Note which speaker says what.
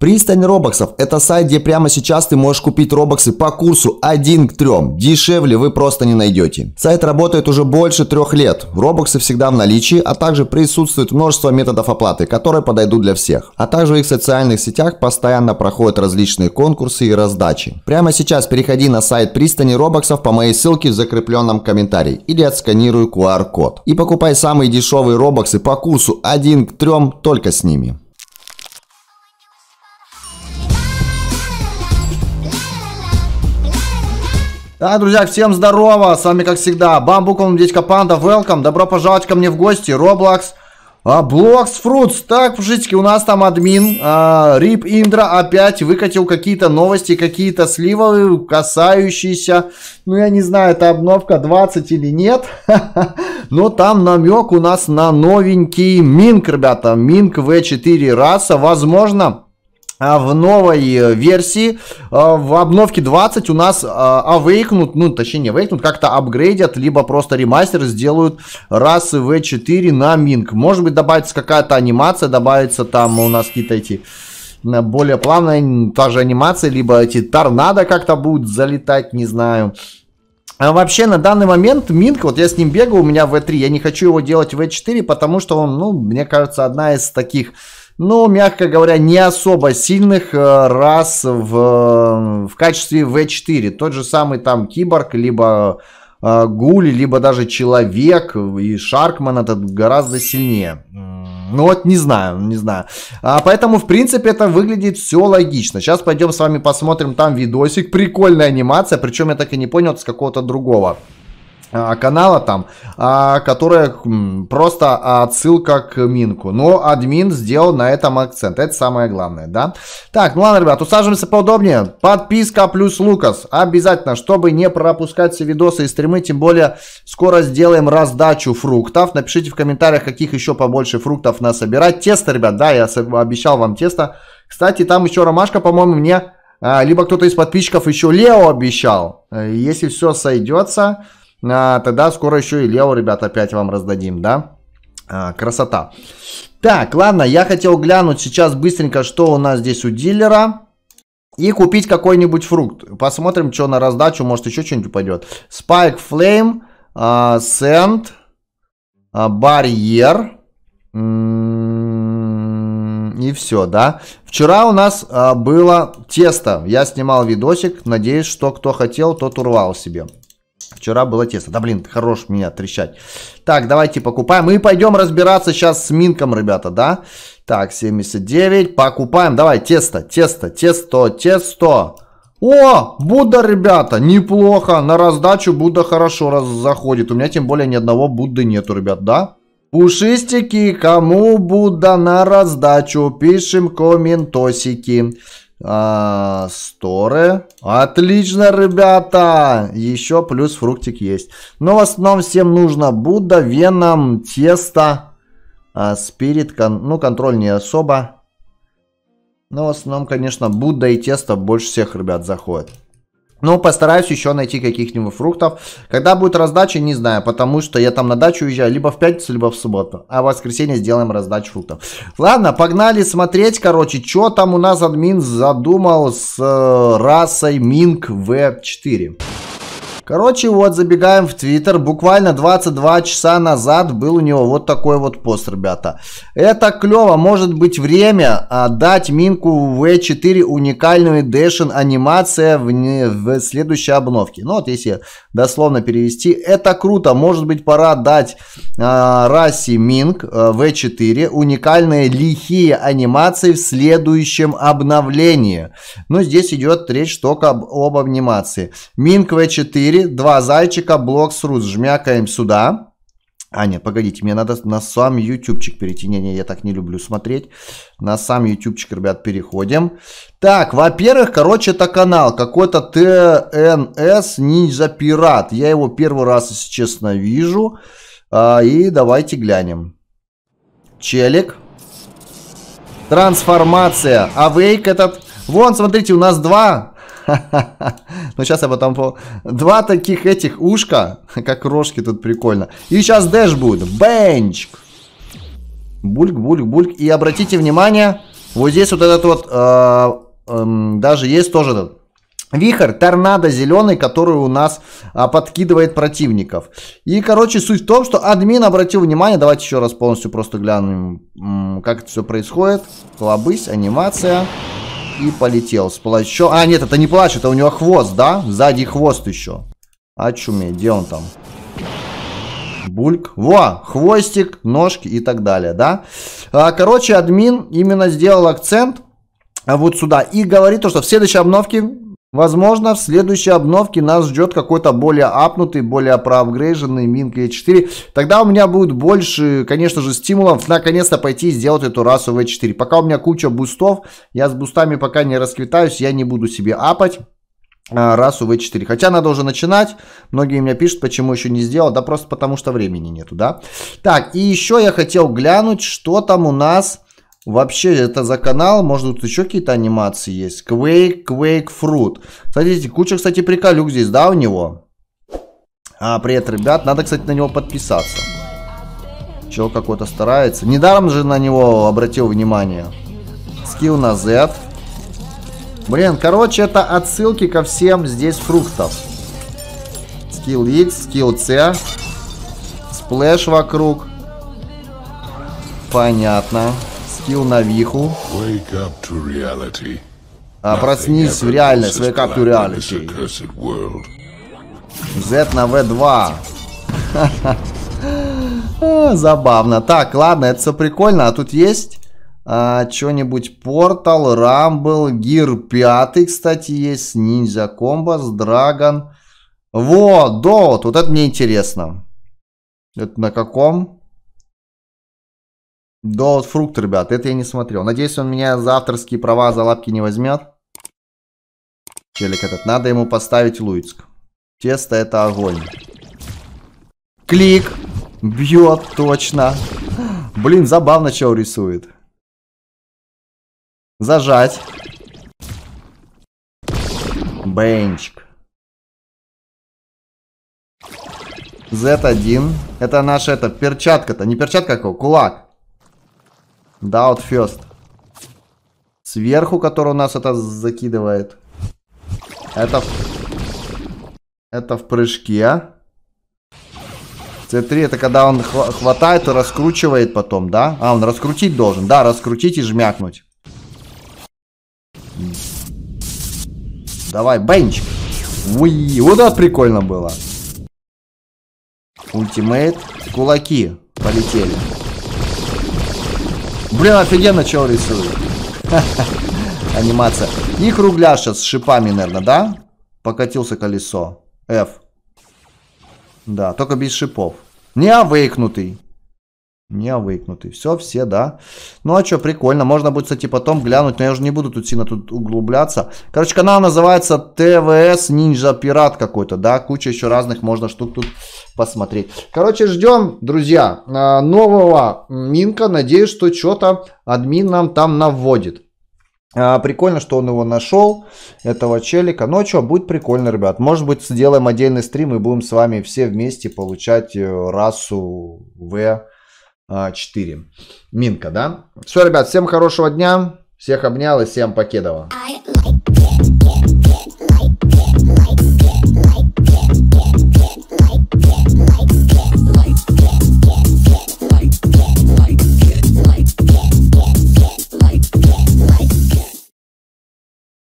Speaker 1: Пристань робоксов – это сайт, где прямо сейчас ты можешь купить робоксы по курсу 1 к 3. Дешевле вы просто не найдете. Сайт работает уже больше трех лет. Робоксы всегда в наличии, а также присутствует множество методов оплаты, которые подойдут для всех. А также в их социальных сетях постоянно проходят различные конкурсы и раздачи. Прямо сейчас переходи на сайт пристани робоксов по моей ссылке в закрепленном комментарии или отсканируй QR-код. И покупай самые дешевые робоксы по курсу 1 к 3 только с ними. Да, друзья, всем здорово, с вами как всегда Бамбуком, Дядька Панда, welcome, добро пожаловать ко мне в гости, Roblox, а, Blocks Fruits, так, пушечки, у нас там админ, а, Рип Индра опять выкатил какие-то новости, какие-то сливы касающиеся, ну я не знаю, это обновка 20 или нет, но там намек у нас на новенький Минк, ребята, Минк V4 раса, возможно... А, в новой э, версии, а, в обновке 20 у нас авейкнут, ну точнее не авейкнут, как-то апгрейдят, либо просто ремастер сделают расы V4 на Минк. Может быть добавится какая-то анимация, добавится там у нас какие-то эти более плавные та же анимация, либо эти торнадо как-то будут залетать, не знаю. А вообще на данный момент Минк, вот я с ним бегаю, у меня V3, я не хочу его делать V4, потому что он, ну, мне кажется, одна из таких ну, мягко говоря, не особо сильных э, раз в, в качестве В4. Тот же самый там Киборг, либо э, Гули, либо даже Человек и Шаркман этот гораздо сильнее. Ну вот не знаю, не знаю. А, поэтому, в принципе, это выглядит все логично. Сейчас пойдем с вами посмотрим там видосик. Прикольная анимация, причем я так и не понял, с какого-то другого а, канала там, а, которая просто отсылка к Минку. Но админ сделал на этом акцент. Это самое главное, да? Так, ну ладно, ребят, усаживаемся поудобнее. Подписка плюс Лукас. Обязательно, чтобы не пропускать все видосы и стримы. Тем более, скоро сделаем раздачу фруктов. Напишите в комментариях, каких еще побольше фруктов насобирать. Тесто, ребят, да, я обещал вам тесто. Кстати, там еще ромашка, по-моему, мне... А, либо кто-то из подписчиков еще Лео обещал. Э, если все сойдется... А, тогда скоро еще и Лео, ребят, опять вам раздадим, да? А, красота. Так, ладно, я хотел глянуть сейчас быстренько, что у нас здесь у дилера. И купить какой-нибудь фрукт. Посмотрим, что на раздачу, может еще что-нибудь пойдет. Spike Flame, а, Sand, а, Барьер. М-м-м, и все, да. Вчера у нас а, было тесто. Я снимал видосик. Надеюсь, что кто хотел, тот урвал себе. Вчера было тесно. Да блин, хорош меня трещать. Так, давайте покупаем. Мы пойдем разбираться сейчас с Минком, ребята, да? Так, 79. Покупаем. Давай, тесто, тесто, тесто, тесто. О, Будда, ребята, неплохо. На раздачу Будда хорошо раз заходит. У меня тем более ни одного Будды нету, ребят, да? Пушистики, кому Будда на раздачу? Пишем комментосики. А, сторы. Отлично, ребята! Еще плюс фруктик есть. Но в основном всем нужно Будда, Веном, Тесто, а, Спирит. Кон ну, контроль не особо. Но в основном, конечно, Будда и Тесто больше всех, ребят, заходят. Но постараюсь еще найти каких-нибудь фруктов. Когда будет раздача, не знаю, потому что я там на дачу уезжаю либо в пятницу, либо в субботу. А в воскресенье сделаем раздачу фруктов. Ладно, погнали смотреть, короче, что там у нас админ задумал с э, расой Минк в 4 Короче, вот забегаем в Твиттер. Буквально 22 часа назад был у него вот такой вот пост, ребята. Это клево. Может быть время а, дать Минку V4 э уникальную Дэшин анимация в, не, в следующей обновке. Ну вот если дословно перевести. Это круто. Может быть пора дать э, расе Минк V4 а, э уникальные лихие анимации в следующем обновлении. Ну здесь идет речь только об, об анимации. Минк V4 два зайчика, блок с рус. Жмякаем сюда. А Аня, погодите, мне надо на сам ютубчик перейти. Не-не, я так не люблю смотреть. На сам ютубчик, ребят, переходим. Так, во-первых, короче, это канал. Какой-то ТНС Ниндзя Пират. Я его первый раз, если честно, вижу. А, и давайте глянем. Челик. Трансформация. Авейк этот. Вон, смотрите, у нас два Ну, сейчас я потом по... Два таких этих ушка, как рожки тут прикольно. И сейчас дэш будет. Бенчик. Бульк, бульк, бульк. И обратите внимание, вот здесь вот этот вот, э, эм, даже есть тоже этот Вихрь, торнадо зеленый, который у нас а, подкидывает противников. И, короче, суть в том, что админ обратил внимание, давайте еще раз полностью просто глянем, как это все происходит. Клобысь, анимация. И полетел с плащом. А, нет, это не плащ, это у него хвост, да? Сзади хвост еще. Очуметь, а где он там? Бульк. Во, хвостик, ножки и так далее, да? А, короче, админ именно сделал акцент а вот сюда. И говорит то, что в следующей обновке Возможно, в следующей обновке нас ждет какой-то более апнутый, более проапгрейженный Минк E4. Тогда у меня будет больше, конечно же, стимулов наконец-то пойти и сделать эту расу V4. Пока у меня куча бустов, я с бустами пока не расквитаюсь, я не буду себе апать а, расу v4. Хотя надо уже начинать. Многие меня пишут, почему еще не сделал. Да просто потому, что времени нету, да. Так, и еще я хотел глянуть, что там у нас Вообще, это за канал, может тут еще какие-то анимации есть. Quake, Quake Fruit. Смотрите, куча, кстати, приколюк здесь, да, у него? А, привет, ребят. Надо, кстати, на него подписаться. Чел какой-то старается. Недаром же на него обратил внимание. Скилл на Z. Блин, короче, это отсылки ко всем здесь фруктов. Скилл X, скилл C. Сплэш вокруг. Понятно запустил навиху. А, проснись в реальность, wake up to reality. А, Z на V2. Забавно. Так, ладно, это все прикольно. А тут есть а, что-нибудь Портал, Рамбл, Гир 5, кстати, есть. Ниндзя Комбас, Драгон. Вот, Доут. Вот это мне интересно. Это на каком? Да, фрукт, ребят, это я не смотрел. Надеюсь, он меня за авторские права за лапки не возьмет. Челик этот. Надо ему поставить Луицк. Тесто это огонь. Клик. Бьет, точно. Блин, забавно, что рисует. Зажать. Бенчик. Z1. Это наша, это, перчатка-то. Не перчатка, а кулак. Да, вот фест Сверху, который у нас это закидывает. Это... Это в прыжке. C3 это когда он хватает и раскручивает потом, да? А, он раскрутить должен. Да, раскрутить и жмякнуть. Давай, бенч. Уи, вот это прикольно было. Ультимейт. Кулаки полетели. Блин, офигенно, чего рисую. Анимация. И кругляша с шипами, наверное, да? Покатился колесо. F. Да, только без шипов. Не овейкнутый. А не выкнутый. Все, все, да. Ну а что, прикольно. Можно будет, кстати, потом глянуть. Но я уже не буду тут сильно тут углубляться. Короче, канал называется ТВС Ninja Пират какой-то, да. Куча еще разных можно штук тут посмотреть. Короче, ждем, друзья, э, нового Минка. Надеюсь, что что-то админ нам там наводит. А, прикольно, что он его нашел, этого челика. Ну а что, будет прикольно, ребят. Может быть, сделаем отдельный стрим и будем с вами все вместе получать э, расу В 4. А, Минка, да? Все, ребят, всем хорошего дня. Всех обнял и всем покедово. I like it, yeah.